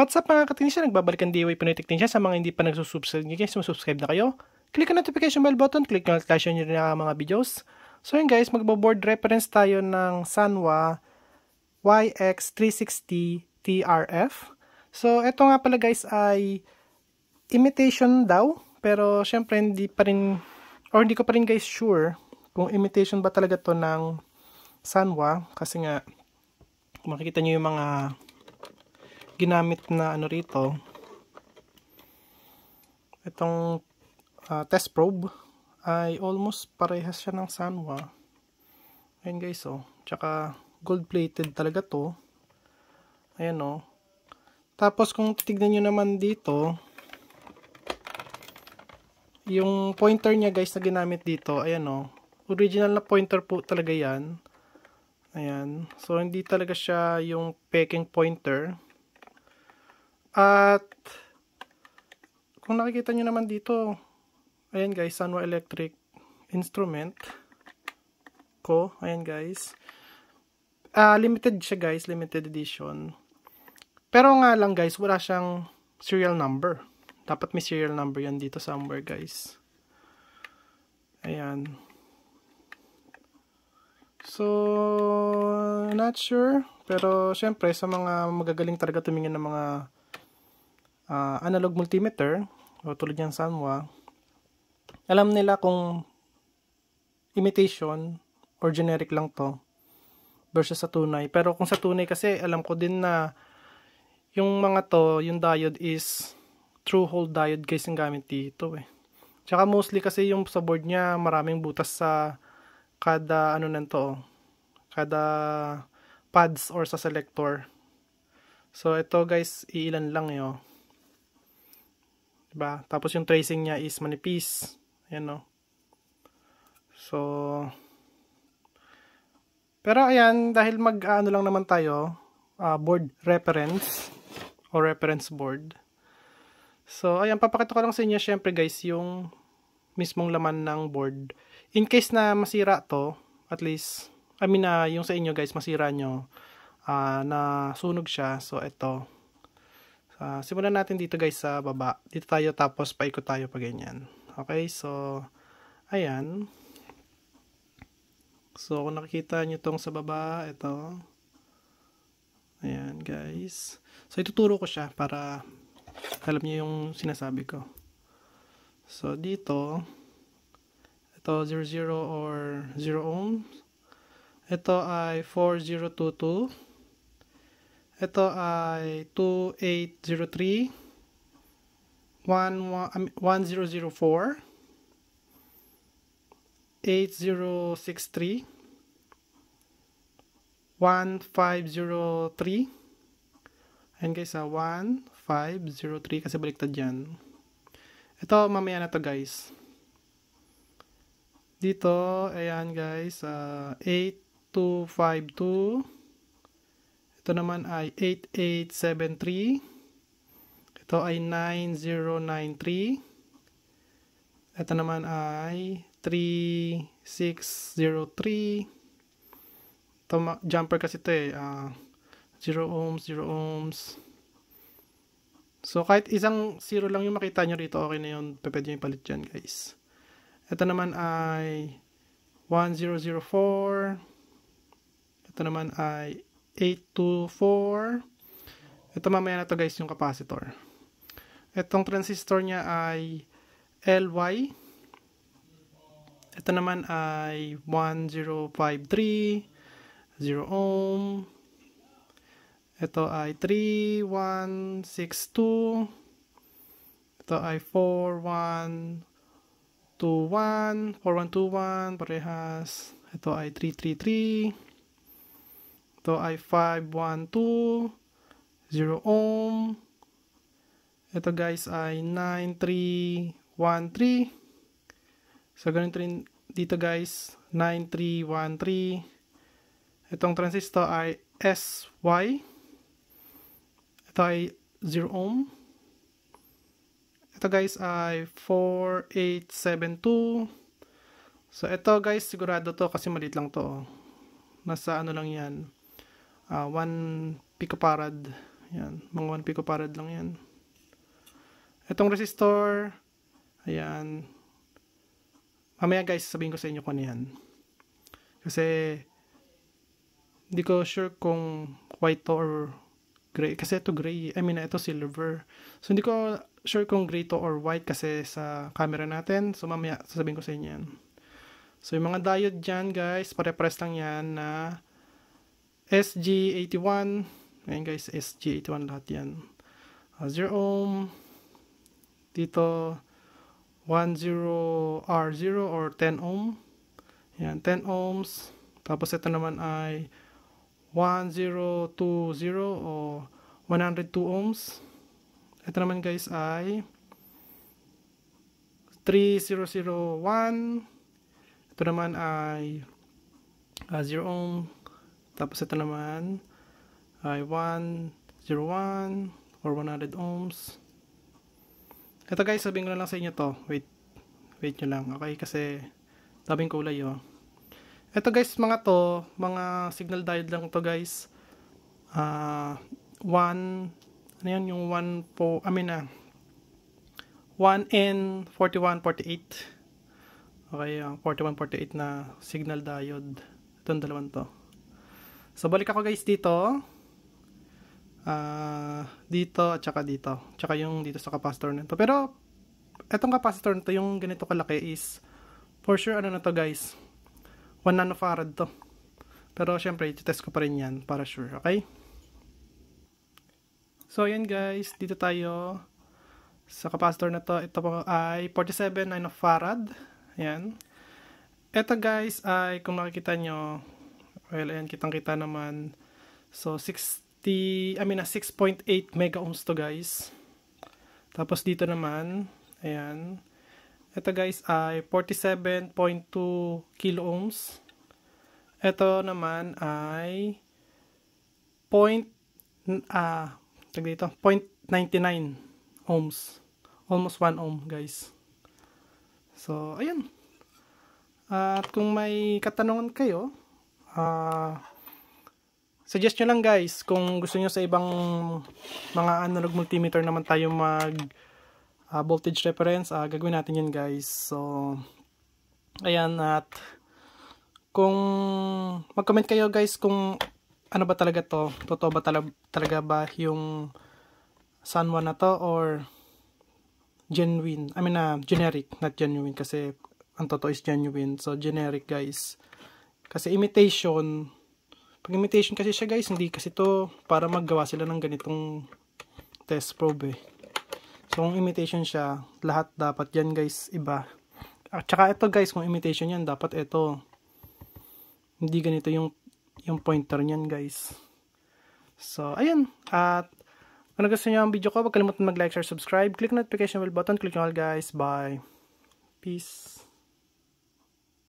What's up mga kateknisya? Nagbabalikan DIY Pinoy Teknisya sa mga hindi pa nagsusubscribe. Guys, subscribe na kayo. Click ang notification bell button, click ang notification nyo rin ang mga videos. So yun guys, magbo-board reference tayo ng Sanwa YX360 TRF. So ito nga pala guys ay imitation daw. Pero syempre hindi pa rin, or hindi ko pa rin guys sure kung imitation ba talaga to ng Sanwa. Kasi nga, makikita nyo yung mga ginamit na ano rito itong uh, test probe ay almost parehas siya ng Sanwa ayan guys oh tsaka gold plated talaga to ayan oh tapos kung tignan nyo naman dito yung pointer niya guys na ginamit dito ayan oh original na pointer po talaga yan ayan so hindi talaga siya yung peking pointer at kung nakikita nyo naman dito, ayan guys, Sanwa Electric instrument ko. Ayan guys. Uh, limited siya guys, limited edition. Pero nga lang guys, wala siyang serial number. Dapat may serial number yan dito somewhere guys. Ayan. So, not sure. Pero syempre, sa mga magagaling talaga tumingin ng mga uh, analog multimeter o tulad niyan Sanwa alam nila kung imitation or generic lang to versus sa tunay. Pero kung sa tunay kasi, alam ko din na yung mga to, yung diode is true hole diode guys ang gamit dito eh. Tsaka mostly kasi yung sa board niya, maraming butas sa kada ano nanto, kada pads or sa selector. So ito guys, iilan lang 'yo. Diba? Tapos yung tracing niya is manipis. Ayan o. So, pero ayan, dahil mag-ano lang naman tayo, uh, board reference o reference board. So, ayan, papakita ko lang sa inyo syempre guys yung mismong laman ng board. In case na masira to, at least, I mean uh, yung sa inyo guys, masira nyo, uh, ah, na sunog siya. So, ito, Uh, simulan natin dito guys sa baba. Dito tayo tapos paikot tayo pa ganyan. Okay, so ayan. So kung nakikita nyo tong sa baba, ito. Ayan guys. So ituturo ko siya para alam niyo yung sinasabi ko. So dito, ito 00 or 0 ohm. Ito ay 4022. Ito ay 2803 1, 1004 8063 1503 Ayan guys ha, ah, 1503 kasi baliktad yan. Ito, mamaya na to guys. Dito, ayan guys, uh, ah, 8252 ito naman ay 8873. Ito ay 9093. Ito naman ay 3603. Ito, jumper kasi ito eh. Uh, ah, 0 ohms, 0 ohms. So, kahit isang 0 lang yung makita nyo rito, okay na yun. Pwede nyo ipalit dyan, guys. Ito naman ay 1004. Ito naman ay 824. Ito mamaya na to guys yung capacitor. Itong transistor niya ay LY. Ito naman ay 1053, 0 ohm. Ito ay 3162. Ito ay 4.1 4121, 4121 parehas. Ito ay 333. Ito ay 512, 0 ohm. Ito guys ay 9313. So ganito rin dito guys, 9313. Itong transistor ay SY. Ito ay 0 ohm. Ito guys ay 4872. So ito guys, sigurado to kasi maliit lang to. Oh. Nasa ano lang yan uh, ah, 1 picofarad. yan mga 1 picofarad lang yan. Itong resistor, ayan. Mamaya guys, sabihin ko sa inyo kung ano yan. Kasi, hindi ko sure kung white to or gray. Kasi ito gray, I mean, ito silver. So, hindi ko sure kung gray to or white kasi sa camera natin. So, mamaya sasabihin ko sa inyo yan. So, yung mga diode dyan, guys, pare-press lang yan na SG81 ayan guys SG81 lahat yan uh, ah, 0 ohm dito 10 R0 or 10 ohm Ayan, 10 ohms tapos ito naman ay 1020 o 102 ohms ito naman guys ay 3001 ito naman ay uh, ah, 0 ohm tapos ito naman ay 101 or 100 ohms. Ito guys, sabihin ko na lang sa inyo to. Wait. Wait nyo lang. Okay, kasi tabing kulay oh. Ito guys, mga to, mga signal diode lang to guys. Ah, uh, 1 ano yan, yung 1 po, I mean ah, 1N4148. Okay, uh, ah, 4148 na signal diode. Itong dalawang to. So, balik ako guys dito. Uh, dito at saka dito. Tsaka yung dito sa capacitor nito. Pero, etong capacitor nito, yung ganito kalaki is, for sure, ano na to guys, 1 nanofarad to. Pero, syempre, test ko pa rin yan para sure, okay? So, yan guys, dito tayo sa capacitor na to. Ito po ay 47 nanofarad. Ayan. Ito guys ay, kung makikita nyo, Well, ayan, kitang-kita naman. So, 60, I mean, 6.8 ah, mega ohms to guys. Tapos dito naman, ayan. Ito guys ay 47.2 kilo ohms. Ito naman ay point, ah, uh, dito, 0.99 ohms. Almost 1 ohm guys. So, ayan. At kung may katanungan kayo, uh, suggest nyo lang guys kung gusto nyo sa ibang mga analog multimeter naman tayo mag uh, voltage reference uh, gagawin natin yun guys so ayan at kung mag comment kayo guys kung ano ba talaga to totoo ba tala talaga ba yung Sanwa na to or genuine I mean uh, generic not genuine kasi ang totoo is genuine so generic guys kasi imitation, pag imitation kasi siya guys, hindi kasi to para maggawa sila ng ganitong test probe eh. So kung imitation siya, lahat dapat yan guys, iba. At saka ito guys, kung imitation yan, dapat ito. Hindi ganito yung, yung pointer niyan guys. So, ayun. At kung gusto niyo ang video ko, huwag kalimutan mag-like, share, subscribe. Click notification bell button. Click nyo all guys. Bye. Peace.